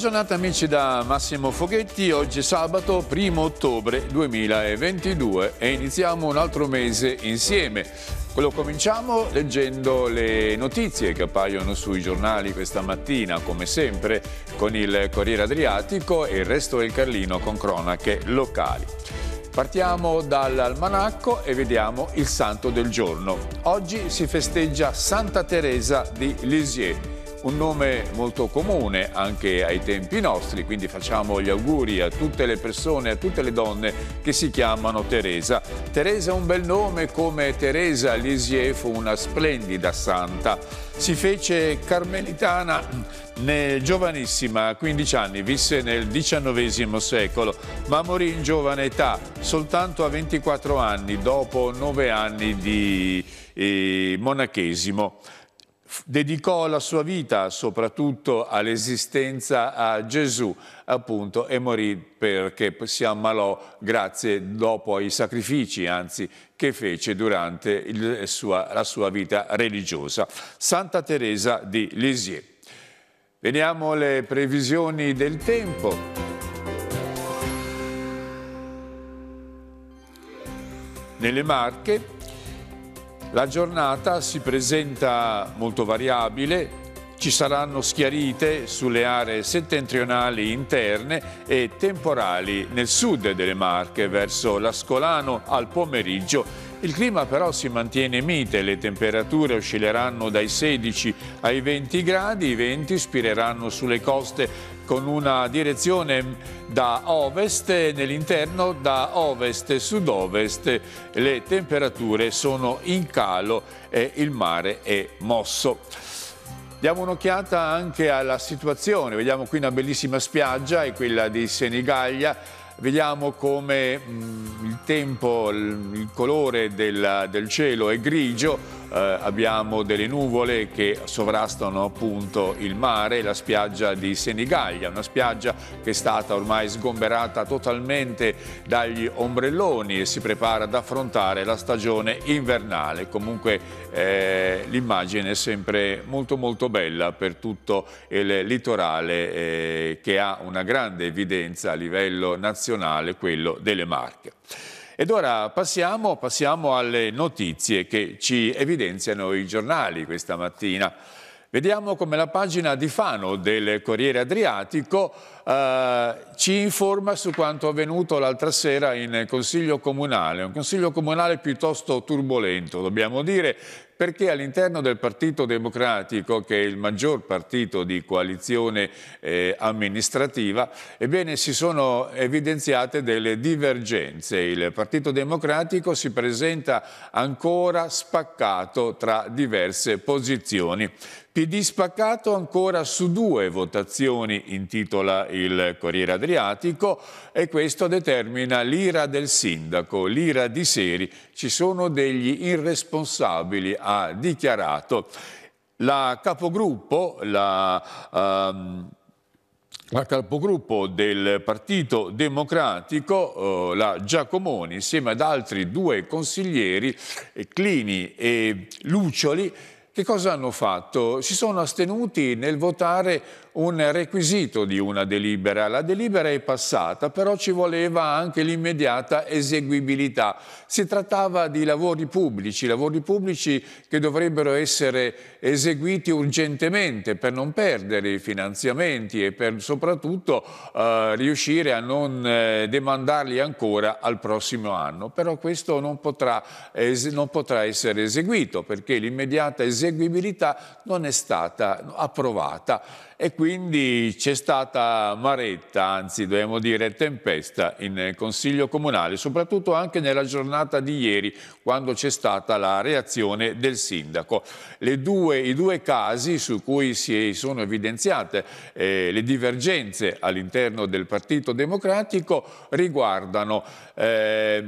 giornata amici da Massimo Foghetti, oggi è sabato 1 ottobre 2022 e iniziamo un altro mese insieme. Lo cominciamo leggendo le notizie che appaiono sui giornali questa mattina, come sempre, con il Corriere Adriatico e il resto del Carlino con cronache locali. Partiamo dall'almanacco e vediamo il santo del giorno. Oggi si festeggia Santa Teresa di Lisieux un nome molto comune anche ai tempi nostri, quindi facciamo gli auguri a tutte le persone, a tutte le donne che si chiamano Teresa. Teresa è un bel nome come Teresa Lisier fu una splendida santa. Si fece carmelitana giovanissima, a 15 anni, visse nel XIX secolo, ma morì in giovane età, soltanto a 24 anni, dopo 9 anni di eh, monachesimo dedicò la sua vita soprattutto all'esistenza a Gesù appunto e morì perché si ammalò grazie dopo ai sacrifici anzi che fece durante sua, la sua vita religiosa. Santa Teresa di Lisieux. Vediamo le previsioni del tempo. Nelle Marche la giornata si presenta molto variabile, ci saranno schiarite sulle aree settentrionali interne e temporali nel sud delle Marche, verso l'Ascolano al pomeriggio il clima però si mantiene mite, le temperature oscilleranno dai 16 ai 20 gradi, i venti spireranno sulle coste con una direzione da ovest e nell'interno da ovest e sud-ovest le temperature sono in calo e il mare è mosso. Diamo un'occhiata anche alla situazione, vediamo qui una bellissima spiaggia, è quella di Senigallia, vediamo come mh, mm, il tempo, il, il colore del, del cielo è grigio, eh, abbiamo delle nuvole che sovrastano appunto il mare, la spiaggia di Senigallia, una spiaggia che è stata ormai sgomberata totalmente dagli ombrelloni e si prepara ad affrontare la stagione invernale. Comunque eh, l'immagine è sempre molto molto bella per tutto il litorale eh, che ha una grande evidenza a livello nazionale, quello delle Marche. Ed ora passiamo, passiamo alle notizie che ci evidenziano i giornali questa mattina. Vediamo come la pagina di Fano del Corriere Adriatico eh, ci informa su quanto avvenuto l'altra sera in Consiglio Comunale, un Consiglio Comunale piuttosto turbolento, dobbiamo dire, perché all'interno del Partito Democratico, che è il maggior partito di coalizione eh, amministrativa, ebbene, si sono evidenziate delle divergenze. Il Partito Democratico si presenta ancora spaccato tra diverse posizioni. PD spaccato ancora su due votazioni, intitola il Corriere Adriatico, e questo determina l'ira del sindaco, l'ira di Seri. Ci sono degli irresponsabili, ha dichiarato. La capogruppo, la... Um, la capogruppo del Partito Democratico, eh, la Giacomoni, insieme ad altri due consiglieri, Clini e Lucioli, che cosa hanno fatto? Si sono astenuti nel votare un requisito di una delibera. La delibera è passata, però ci voleva anche l'immediata eseguibilità. Si trattava di lavori pubblici, lavori pubblici che dovrebbero essere eseguiti urgentemente per non perdere i finanziamenti e per soprattutto eh, riuscire a non eh, demandarli ancora al prossimo anno. Però questo non potrà, eh, non potrà essere eseguito perché l'immediata eseguibilità eseguibilità non è stata approvata e quindi c'è stata maretta, anzi dobbiamo dire tempesta in Consiglio Comunale, soprattutto anche nella giornata di ieri quando c'è stata la reazione del Sindaco. Due, I due casi su cui si sono evidenziate eh, le divergenze all'interno del Partito Democratico riguardano eh,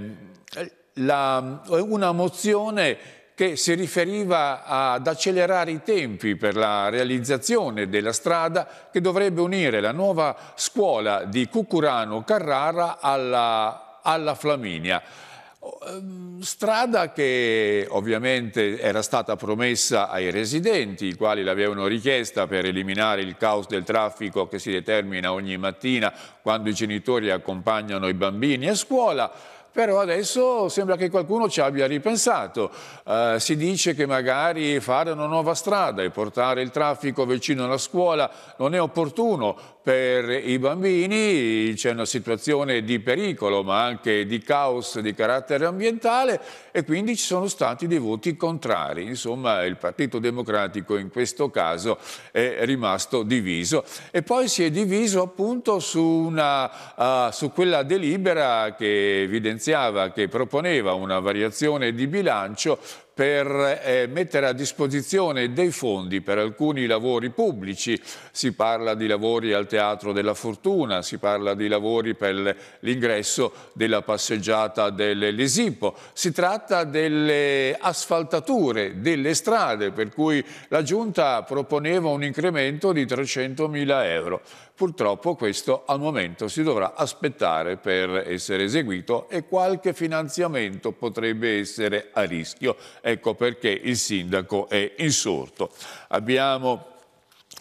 la, una mozione che si riferiva ad accelerare i tempi per la realizzazione della strada che dovrebbe unire la nuova scuola di Cucurano Carrara alla, alla Flaminia. Ehm, strada che ovviamente era stata promessa ai residenti, i quali l'avevano richiesta per eliminare il caos del traffico che si determina ogni mattina quando i genitori accompagnano i bambini a scuola però adesso sembra che qualcuno ci abbia ripensato. Eh, si dice che magari fare una nuova strada e portare il traffico vicino alla scuola non è opportuno per i bambini, c'è una situazione di pericolo ma anche di caos di carattere ambientale e quindi ci sono stati dei voti contrari. Insomma il Partito Democratico in questo caso è rimasto diviso e poi si è diviso appunto su, una, uh, su quella delibera che evidenziava evidenziava che proponeva una variazione di bilancio per eh, mettere a disposizione dei fondi per alcuni lavori pubblici. Si parla di lavori al Teatro della Fortuna, si parla di lavori per l'ingresso della passeggiata dell'Esipo. Si tratta delle asfaltature delle strade, per cui la Giunta proponeva un incremento di 300.000 euro. Purtroppo questo al momento si dovrà aspettare per essere eseguito e qualche finanziamento potrebbe essere a rischio ecco perché il sindaco è insorto. Abbiamo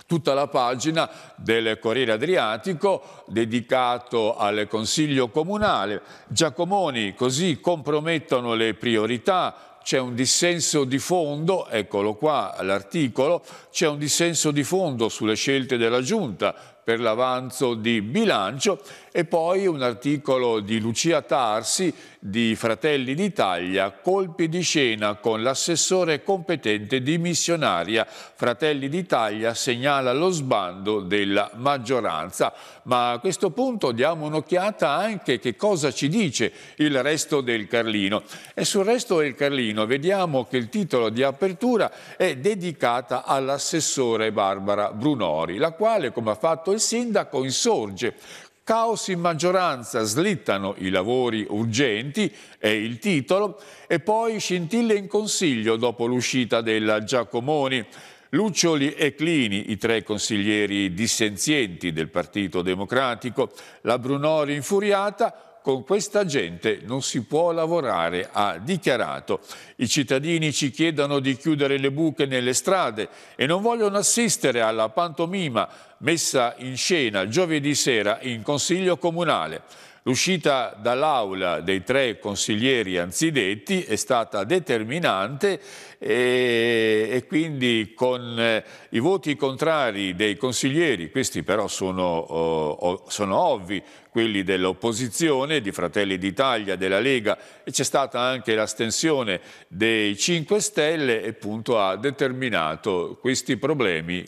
tutta la pagina del Corriere Adriatico dedicato al Consiglio Comunale. Giacomoni, così compromettono le priorità, c'è un dissenso di fondo, eccolo qua l'articolo, c'è un dissenso di fondo sulle scelte della Giunta per l'avanzo di bilancio e poi un articolo di Lucia Tarsi di Fratelli d'Italia, colpi di scena con l'assessore competente di missionaria. Fratelli d'Italia segnala lo sbando della maggioranza. Ma a questo punto diamo un'occhiata anche che cosa ci dice il resto del Carlino. E sul resto del Carlino vediamo che il titolo di apertura è dedicata all'assessore Barbara Brunori, la quale, come ha fatto il sindaco, insorge Caos in maggioranza, slittano i lavori urgenti, è il titolo, e poi scintille in consiglio dopo l'uscita della Giacomoni. Luccioli e Clini, i tre consiglieri dissenzienti del Partito Democratico, la Brunori infuriata, con questa gente non si può lavorare, ha dichiarato. I cittadini ci chiedono di chiudere le buche nelle strade e non vogliono assistere alla pantomima messa in scena giovedì sera in Consiglio Comunale. L'uscita dall'aula dei tre consiglieri anzidetti è stata determinante e, e quindi con eh, i voti contrari dei consiglieri, questi però sono, oh, oh, sono ovvi, quelli dell'opposizione, di Fratelli d'Italia, della Lega e c'è stata anche l'astensione dei 5 Stelle e appunto ha determinato questi problemi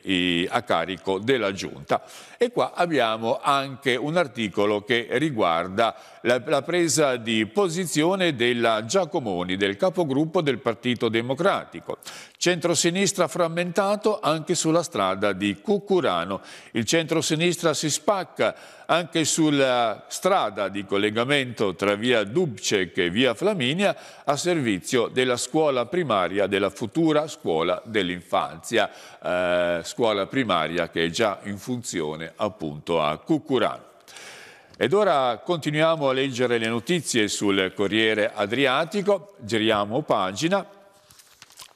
a carico della Giunta. E qua abbiamo anche un articolo che riguarda la, la presa di posizione della Giacomoni, del capogruppo del Partito Democratico. Centrosinistra frammentato anche sulla strada di Cucurano. Il centrosinistra si spacca anche sulla strada di collegamento tra via Dubcek e via Flaminia a servizio della scuola primaria della futura scuola dell'infanzia, eh, scuola primaria che è già in funzione appunto a Cucurano. Ed ora continuiamo a leggere le notizie sul Corriere Adriatico, giriamo pagina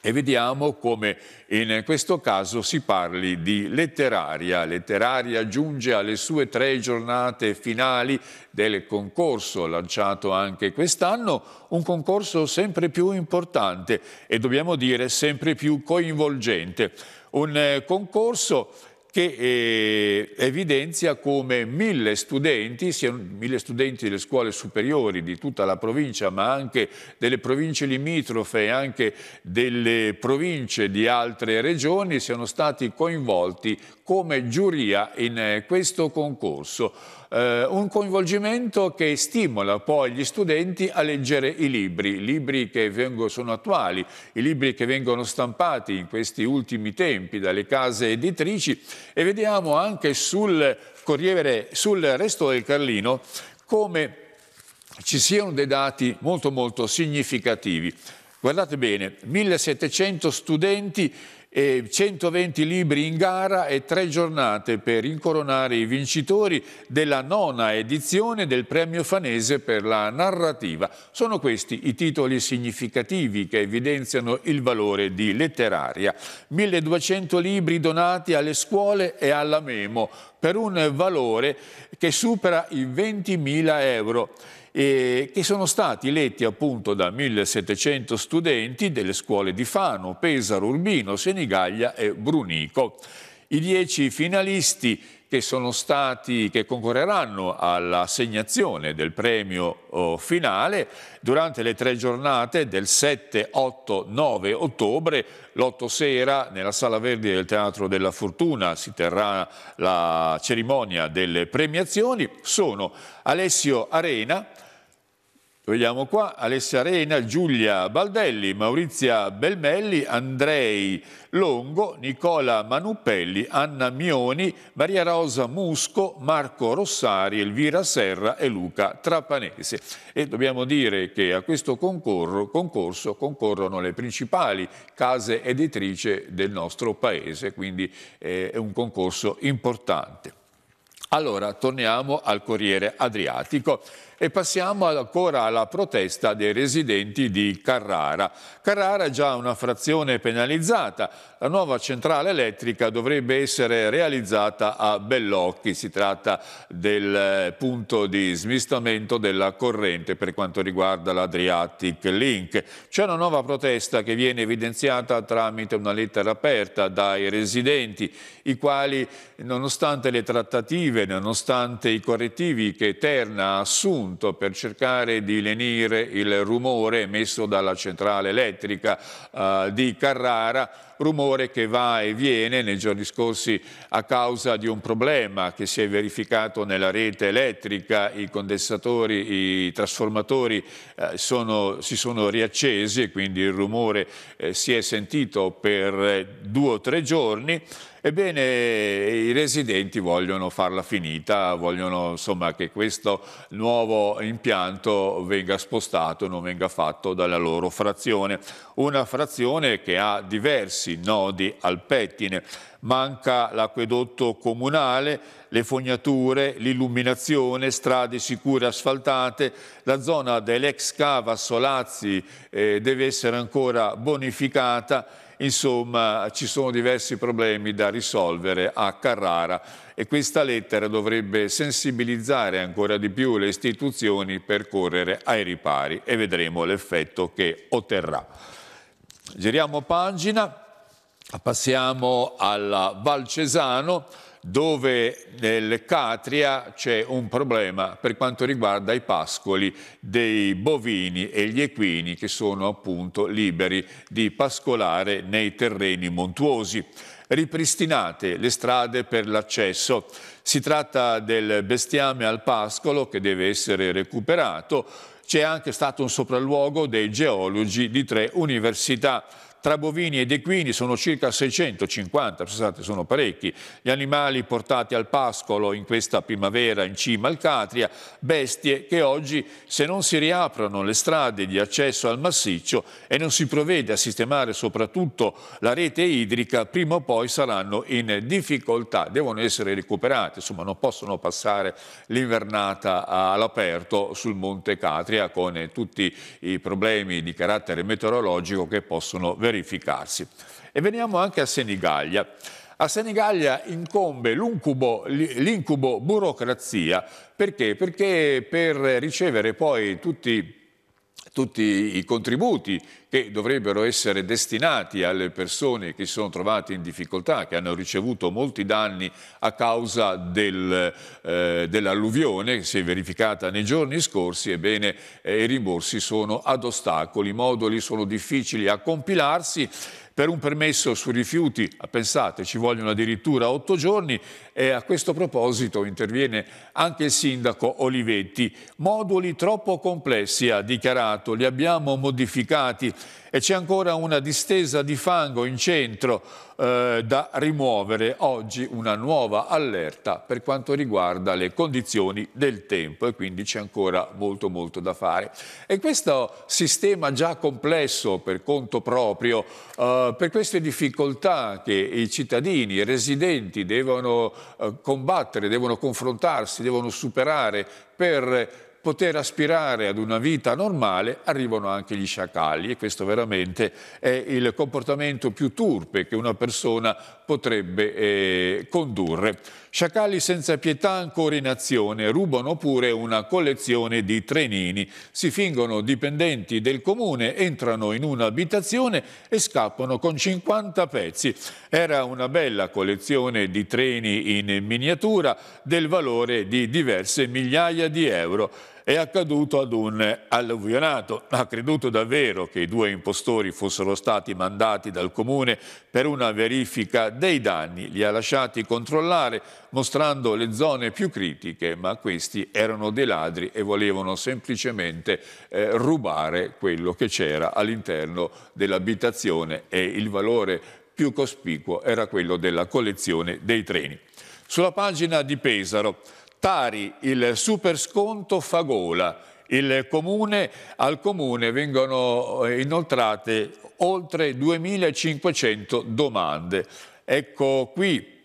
e vediamo come in questo caso si parli di letteraria. Letteraria giunge alle sue tre giornate finali del concorso lanciato anche quest'anno, un concorso sempre più importante e dobbiamo dire sempre più coinvolgente. Un eh, concorso che eh, evidenzia come mille studenti, siano mille studenti delle scuole superiori di tutta la provincia, ma anche delle province limitrofe e anche delle province di altre regioni, siano stati coinvolti come giuria in eh, questo concorso eh, un coinvolgimento che stimola poi gli studenti a leggere i libri, libri che vengono, sono attuali, i libri che vengono stampati in questi ultimi tempi dalle case editrici e vediamo anche sul Corriere, sul resto del Carlino, come ci siano dei dati molto molto significativi. Guardate bene, 1700 studenti e 120 libri in gara e tre giornate per incoronare i vincitori della nona edizione del premio Fanese per la narrativa. Sono questi i titoli significativi che evidenziano il valore di letteraria. 1200 libri donati alle scuole e alla Memo per un valore che supera i 20.000 euro eh, che sono stati letti appunto da 1700 studenti delle scuole di Fano, Pesaro, Urbino, Senigallia e Brunico. I dieci finalisti che sono stati, che concorreranno all'assegnazione del premio oh, finale durante le tre giornate del 7, 8, 9 ottobre, l'8 sera nella Sala Verdi del Teatro della Fortuna si terrà la cerimonia delle premiazioni, sono Alessio Arena, Vediamo qua Alessia Arena, Giulia Baldelli, Maurizia Belmelli, Andrei Longo, Nicola Manupelli, Anna Mioni, Maria Rosa Musco, Marco Rossari, Elvira Serra e Luca Trapanese. E dobbiamo dire che a questo concorso concorrono le principali case editrice del nostro paese, quindi eh, è un concorso importante. Allora, torniamo al Corriere Adriatico. E passiamo ancora alla protesta dei residenti di Carrara. Carrara è già una frazione penalizzata. La nuova centrale elettrica dovrebbe essere realizzata a Bellocchi. Si tratta del eh, punto di smistamento della corrente per quanto riguarda l'Adriatic Link. C'è una nuova protesta che viene evidenziata tramite una lettera aperta dai residenti, i quali nonostante le trattative, nonostante i correttivi che Terna ha assunto, assunto per cercare di lenire il rumore emesso dalla centrale elettrica eh, di Carrara, rumore che va e viene nei giorni scorsi a causa di un problema che si è verificato nella rete elettrica, i condensatori, i trasformatori eh, sono, si sono riaccesi e quindi il rumore eh, si è sentito per eh, due o tre giorni. Ebbene, i residenti vogliono farla finita, vogliono insomma, che questo nuovo impianto venga spostato, non venga fatto dalla loro frazione. Una frazione che ha diversi nodi al pettine, manca l'acquedotto comunale, le fognature, l'illuminazione, strade sicure asfaltate, la zona dell'ex cava Solazzi eh, deve essere ancora bonificata insomma ci sono diversi problemi da risolvere a Carrara e questa lettera dovrebbe sensibilizzare ancora di più le istituzioni per correre ai ripari e vedremo l'effetto che otterrà. Giriamo pagina, passiamo alla Valcesano dove nel Catria c'è un problema per quanto riguarda i pascoli dei bovini e gli equini che sono appunto liberi di pascolare nei terreni montuosi ripristinate le strade per l'accesso. Si tratta del bestiame al pascolo che deve essere recuperato. C'è anche stato un sopralluogo dei geologi di tre università tra bovini ed equini sono circa 650, pensate sono parecchi, gli animali portati al pascolo in questa primavera in cima al Catria, bestie che oggi se non si riaprono le strade di accesso al massiccio e non si provvede a sistemare soprattutto la rete idrica, prima o poi saranno in difficoltà, devono essere recuperate, insomma non possono passare l'invernata all'aperto sul Monte Catria con tutti i problemi di carattere meteorologico che possono venire verificarsi. E veniamo anche a Senigallia. A Senigallia incombe l'incubo burocrazia, perché? Perché per ricevere poi tutti i tutti i contributi che dovrebbero essere destinati alle persone che si sono trovate in difficoltà, che hanno ricevuto molti danni a causa del, eh, dell'alluvione che si è verificata nei giorni scorsi, ebbene eh, i rimborsi sono ad ostacoli, i moduli sono difficili a compilarsi per un permesso sui rifiuti, ah, pensate, ci vogliono addirittura otto giorni e a questo proposito interviene anche il sindaco Olivetti. Moduli troppo complessi, ha dichiarato, li abbiamo modificati e c'è ancora una distesa di fango in centro eh, da rimuovere. Oggi una nuova allerta per quanto riguarda le condizioni del tempo e quindi c'è ancora molto molto da fare. E questo sistema già complesso per conto proprio, eh, per queste difficoltà che i cittadini, i residenti devono eh, combattere, devono confrontarsi, devono superare per poter aspirare ad una vita normale arrivano anche gli sciacalli e questo veramente è il comportamento più turpe che una persona potrebbe eh, condurre. Sciacalli senza pietà ancora in azione, rubano pure una collezione di trenini, si fingono dipendenti del comune, entrano in un'abitazione e scappano con 50 pezzi. Era una bella collezione di treni in miniatura del valore di diverse migliaia di euro è accaduto ad un alluvionato. Ha creduto davvero che i due impostori fossero stati mandati dal comune per una verifica dei danni. Li ha lasciati controllare mostrando le zone più critiche, ma questi erano dei ladri e volevano semplicemente eh, rubare quello che c'era all'interno dell'abitazione e il valore più cospicuo era quello della collezione dei treni. Sulla pagina di Pesaro Tari, il super sconto Fagola, il comune, al comune vengono eh, inoltrate oltre 2.500 domande. Ecco qui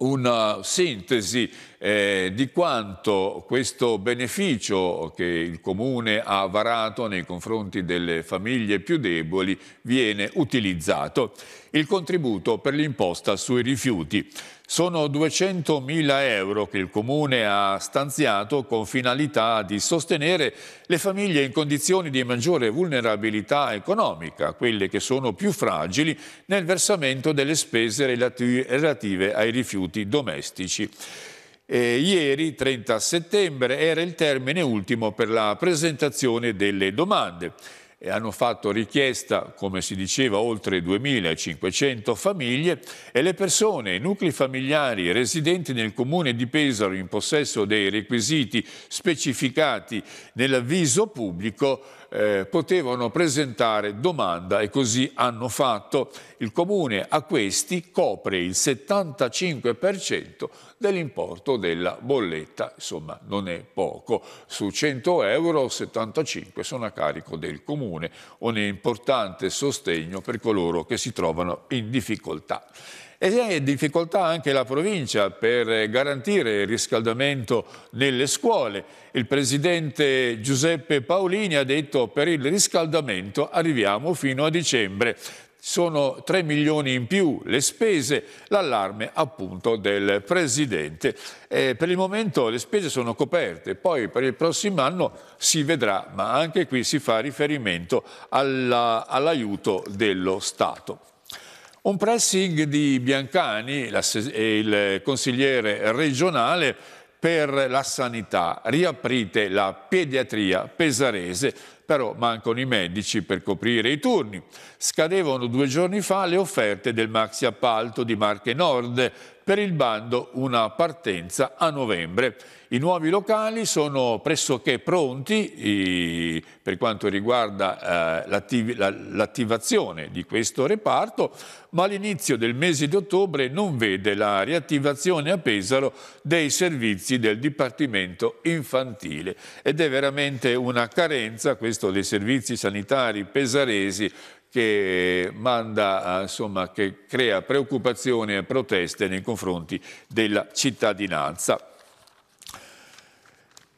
una sintesi eh, di quanto questo beneficio che il Comune ha varato nei confronti delle famiglie più deboli viene utilizzato. Il contributo per l'imposta sui rifiuti. Sono 200.000 euro che il Comune ha stanziato con finalità di sostenere le famiglie in condizioni di maggiore vulnerabilità economica, quelle che sono più fragili nel versamento delle spese relative ai rifiuti domestici. E ieri, 30 settembre, era il termine ultimo per la presentazione delle domande e hanno fatto richiesta, come si diceva, oltre 2.500 famiglie e le persone, i nuclei familiari residenti nel comune di Pesaro in possesso dei requisiti specificati nell'avviso pubblico eh, potevano presentare domanda e così hanno fatto. Il comune a questi copre il 75% dell'importo della bolletta, insomma non è poco. Su 100 euro 75 sono a carico del Comune, un importante sostegno per coloro che si trovano in difficoltà. E è in difficoltà anche la provincia per garantire il riscaldamento nelle scuole. Il presidente Giuseppe Paolini ha detto per il riscaldamento arriviamo fino a dicembre sono 3 milioni in più le spese, l'allarme appunto del Presidente. Eh, per il momento le spese sono coperte, poi per il prossimo anno si vedrà, ma anche qui si fa riferimento all'aiuto dello Stato. Un pressing di Biancani, la, il consigliere regionale, per la sanità. Riaprite la pediatria pesarese però mancano i medici per coprire i turni. Scadevano due giorni fa le offerte del maxi appalto di Marche Nord per il bando una partenza a novembre. I nuovi locali sono pressoché pronti eh, per quanto riguarda eh, l'attivazione la, di questo reparto, ma l'inizio del mese di ottobre non vede la riattivazione a Pesaro dei servizi del Dipartimento Infantile ed è veramente una carenza questo dei servizi sanitari pesaresi che, manda, eh, insomma, che crea preoccupazione e proteste nei confronti della cittadinanza.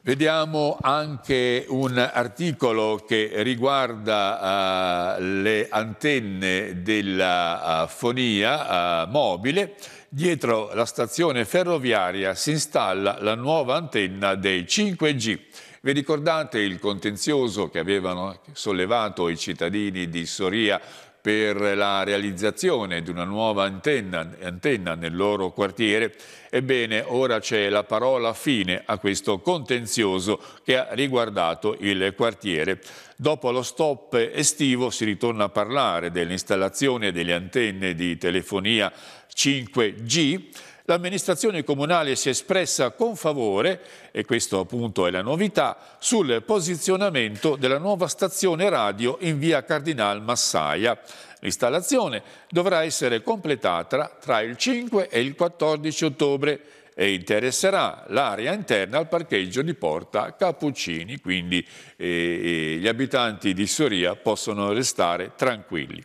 Vediamo anche un articolo che riguarda uh, le antenne della uh, fonia uh, mobile. Dietro la stazione ferroviaria si installa la nuova antenna dei 5G vi ricordate il contenzioso che avevano sollevato i cittadini di Soria per la realizzazione di una nuova antenna, antenna nel loro quartiere. Ebbene, ora c'è la parola fine a questo contenzioso che ha riguardato il quartiere. Dopo lo stop estivo si ritorna a parlare dell'installazione delle antenne di telefonia 5G L'amministrazione comunale si è espressa con favore, e questo appunto è la novità, sul posizionamento della nuova stazione radio in via Cardinal Massaia. L'installazione dovrà essere completata tra il 5 e il 14 ottobre e interesserà l'area interna al parcheggio di Porta Cappuccini, quindi eh, eh gli abitanti di Soria possono restare tranquilli.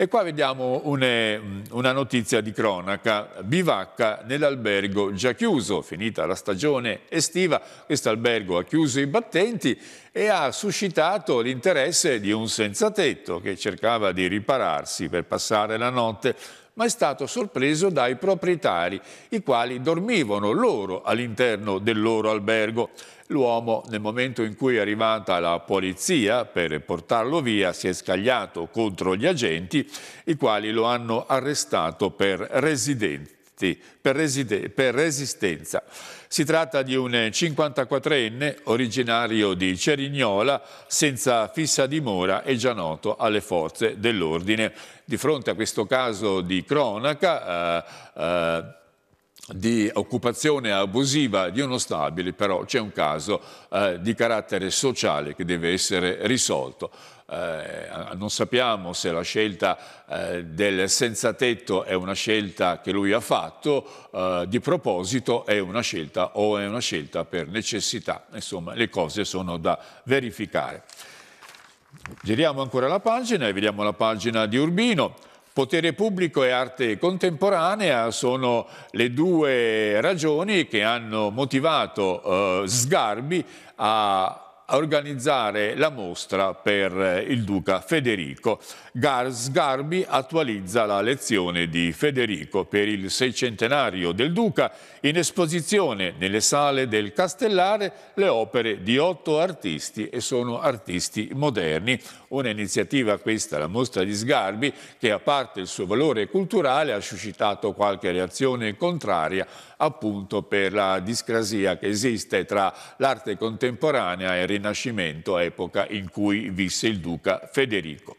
E qua vediamo une, una notizia di cronaca, bivacca nell'albergo già chiuso, finita la stagione estiva, questo albergo ha chiuso i battenti e ha suscitato l'interesse di un senzatetto che cercava di ripararsi per passare la notte, ma è stato sorpreso dai proprietari, i quali dormivano loro all'interno del loro albergo. L'uomo, nel momento in cui è arrivata la polizia per portarlo via, si è scagliato contro gli agenti, i quali lo hanno arrestato per residente sospetti per, per resistenza. Si tratta di un 54enne originario di Cerignola, senza fissa dimora e già noto alle forze dell'ordine. Di fronte a questo caso di cronaca, eh, eh, di occupazione abusiva di uno stabile, però c'è un caso eh, di carattere sociale che deve essere risolto eh, non sappiamo se la scelta eh, del senza tetto è una scelta che lui ha fatto, eh, di proposito è una scelta o è una scelta per necessità, insomma le cose sono da verificare. Giriamo ancora la pagina e vediamo la pagina di Urbino. Potere pubblico e arte contemporanea sono le due ragioni che hanno motivato eh, Sgarbi a organizzare la mostra per eh, il duca Federico. Gars Garbi attualizza la lezione di Federico per il seicentenario del duca in esposizione nelle sale del Castellare le opere di otto artisti e sono artisti moderni. Un'iniziativa questa, la mostra di Sgarbi, che a parte il suo valore culturale ha suscitato qualche reazione contraria appunto per la discrasia che esiste tra l'arte contemporanea e il Rinascimento, epoca in cui visse il duca Federico.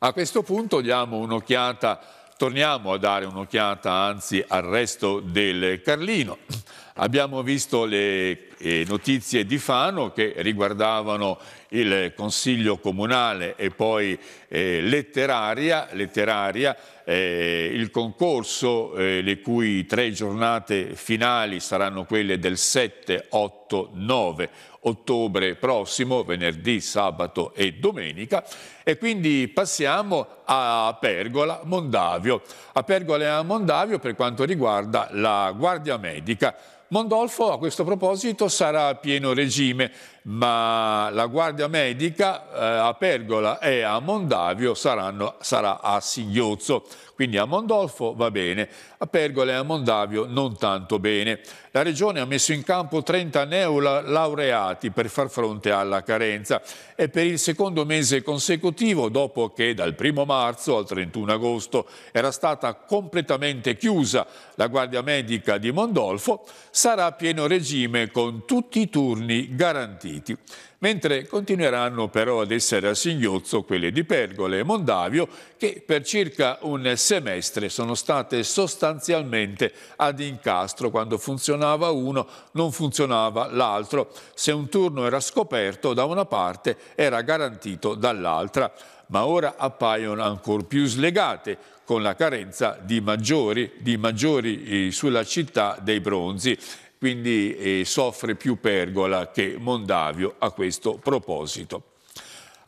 A questo punto diamo un'occhiata, torniamo a dare un'occhiata anzi al resto del Carlino. Abbiamo visto le eh, notizie di Fano che riguardavano il Consiglio Comunale e poi eh, letteraria, letteraria eh, il concorso, eh, le cui tre giornate finali saranno quelle del 7, 8, 9 ottobre prossimo, venerdì, sabato e domenica. E quindi passiamo a Pergola Mondavio. A Pergola e a Mondavio per quanto riguarda la Guardia Medica. Mondolfo a questo proposito sarà a pieno regime ma la guardia medica eh, a Pergola e a Mondavio saranno, sarà a Singhiozzo. Quindi a Mondolfo va bene, a Pergola e a Mondavio non tanto bene. La Regione ha messo in campo 30 neolaureati per far fronte alla carenza e per il secondo mese consecutivo, dopo che dal 1 marzo al 31 agosto era stata completamente chiusa la Guardia Medica di Mondolfo, sarà a pieno regime con tutti i turni garantiti. Carliti, mentre continueranno però ad essere a singhiozzo quelle di Pergole e Mondavio che per circa un semestre sono state sostanzialmente ad incastro quando funzionava uno non funzionava l'altro, se un turno era scoperto da una parte era garantito dall'altra ma ora appaiono ancor più slegate con la carenza di maggiori, di maggiori eh, sulla città dei bronzi quindi eh, soffre più Pergola che Mondavio a questo proposito.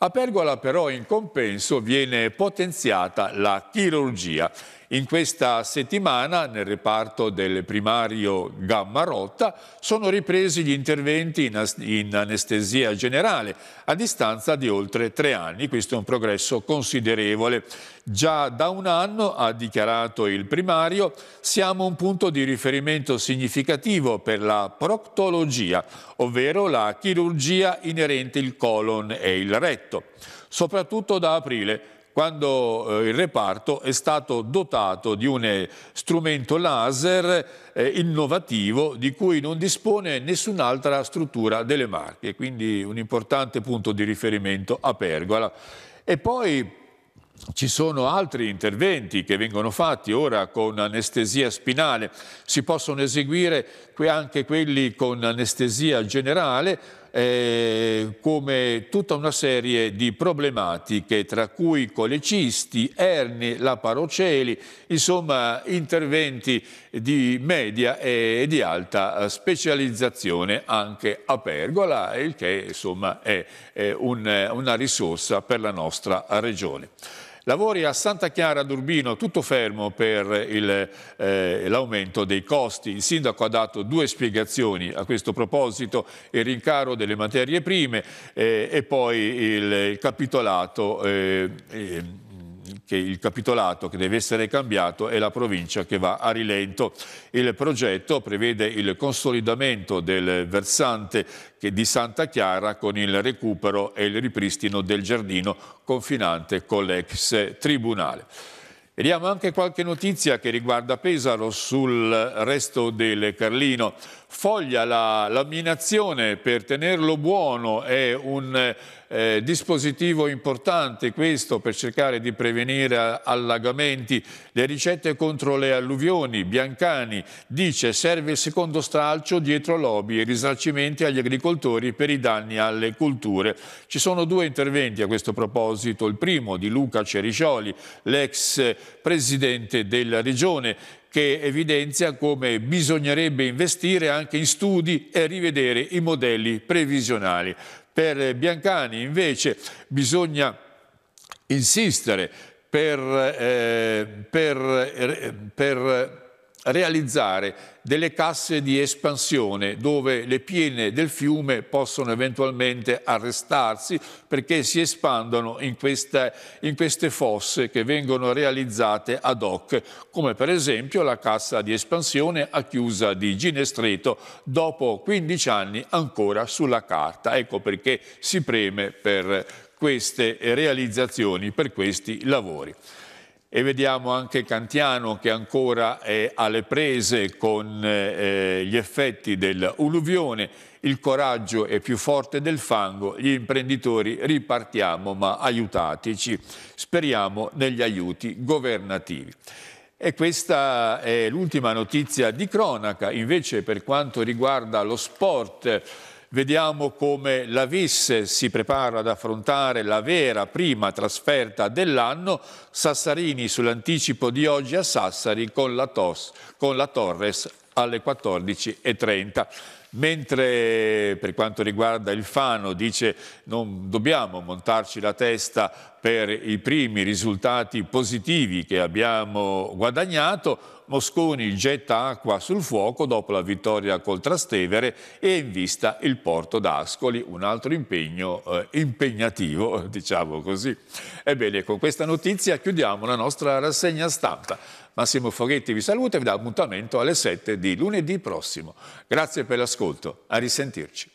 A Pergola però in compenso viene potenziata la chirurgia in questa settimana, nel reparto del primario Gamma Rotta, sono ripresi gli interventi in anestesia generale a distanza di oltre tre anni. Questo è un progresso considerevole. Già da un anno, ha dichiarato il primario, siamo un punto di riferimento significativo per la proctologia, ovvero la chirurgia inerente il colon e il retto. Soprattutto da aprile quando eh, il reparto è stato dotato di un eh, strumento laser eh, innovativo di cui non dispone nessun'altra struttura delle Marche, quindi un importante punto di riferimento a Pergola. E poi ci sono altri interventi che vengono fatti ora con anestesia spinale, si possono eseguire anche quelli con anestesia generale, eh, come tutta una serie di problematiche, tra cui colecisti, erni, laparoceli, insomma interventi di media e di alta eh, specializzazione anche a Pergola, il che insomma è, è un, eh, una risorsa per la nostra regione. Lavori a Santa Chiara d'Urbino, tutto fermo per eh, l'aumento eh, dei costi. Il sindaco ha dato due spiegazioni a questo proposito, il rincaro delle materie prime eh, e poi il, il capitolato eh, che il capitolato che deve essere cambiato e la provincia che va a rilento. Il progetto prevede il consolidamento del versante di Santa Chiara con il recupero e il ripristino del giardino confinante con l'ex tribunale. Vediamo anche qualche notizia che riguarda Pesaro sul resto del Carlino. Foglia la laminazione per tenerlo buono è un eh, dispositivo importante questo per cercare di prevenire allagamenti. Le ricette contro le alluvioni, Biancani dice serve il secondo stralcio dietro lobby e risarcimenti agli agricoltori per i danni alle culture. Ci sono due interventi a questo proposito, il primo di Luca Ceriscioli, l'ex presidente della regione che evidenzia come bisognerebbe investire anche in studi e rivedere i modelli previsionali. Per Biancani invece bisogna insistere per, eh, per, eh, per realizzare delle casse di espansione dove le piene del fiume possono eventualmente arrestarsi perché si espandono in queste, in queste fosse che vengono realizzate ad hoc, come per esempio la cassa di espansione a chiusa di Ginestreto dopo 15 anni ancora sulla carta. Ecco perché si preme per queste realizzazioni, per questi lavori. E vediamo anche Cantiano che ancora è alle prese con eh, gli effetti dell'uluvione, il coraggio è più forte del fango, gli imprenditori ripartiamo ma aiutateci, speriamo negli aiuti governativi. E questa è l'ultima notizia di cronaca, invece per quanto riguarda lo sport Vediamo come la Visse si prepara ad affrontare la vera prima trasferta dell'anno, Sassarini sull'anticipo di oggi a Sassari con la, tos, con la Torres alle 14.30 mentre per quanto riguarda il Fano dice non dobbiamo montarci la testa per i primi risultati positivi che abbiamo guadagnato, Mosconi getta acqua sul fuoco dopo la vittoria col Trastevere e in vista il Porto d'Ascoli, un altro impegno eh, impegnativo, diciamo così. Ebbene, con questa notizia chiudiamo la nostra rassegna stampa. Massimo Foghetti vi saluta e vi dà appuntamento alle 7 di lunedì prossimo. Grazie per l'ascolto, a risentirci.